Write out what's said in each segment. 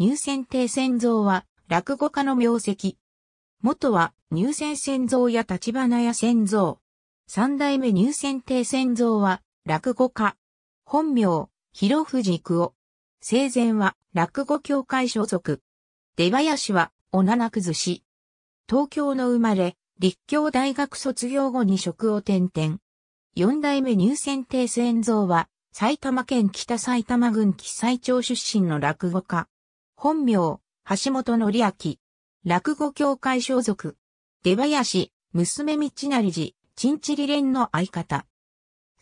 入選定仙像は、落語家の名跡。元は、入選仙像や立花屋仙像。三代目入選定仙像は、落語家。本名、広藤久夫。生前は、落語協会所属。出林は、おな崩く東京の生まれ、立教大学卒業後に職を転々。四代目入選定仙像は、埼玉県北埼玉郡木斎町出身の落語家。本名、橋本則明。落語協会所属。出林、娘道成寺、チンチリ連の相方。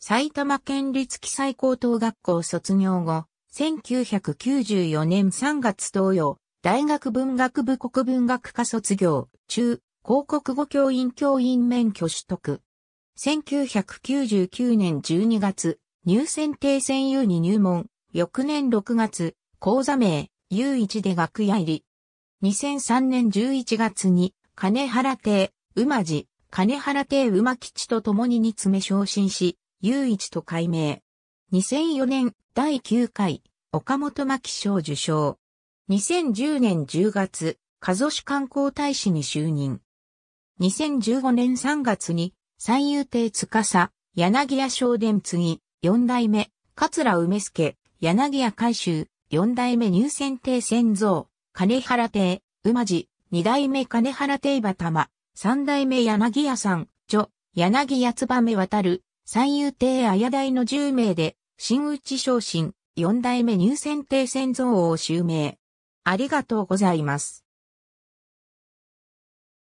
埼玉県立記載高等学校卒業後、1994年3月東洋、大学文学部国文学科卒業、中、広告語教員教員免許取得。1999年12月、入選定選用に入門、翌年6月、講座名、雄一で楽屋入り。2003年11月に、金原邸、馬寺、金原邸馬吉と共に煮つ目昇進し、雄一と改名。2004年第9回、岡本真賞受賞。2010年10月、加須市観光大使に就任。2015年3月に、三遊亭司、柳屋商伝継ぎ、四代目、桂梅助、柳屋海舟、四代目入選帝先蔵、金原帝、馬寺、二代目金原帝馬玉、三代目柳屋さん、著、柳八つばめ渡る、三遊亭綾大の十名で、新内昇進、四代目入選帝先蔵を襲名。ありがとうございます。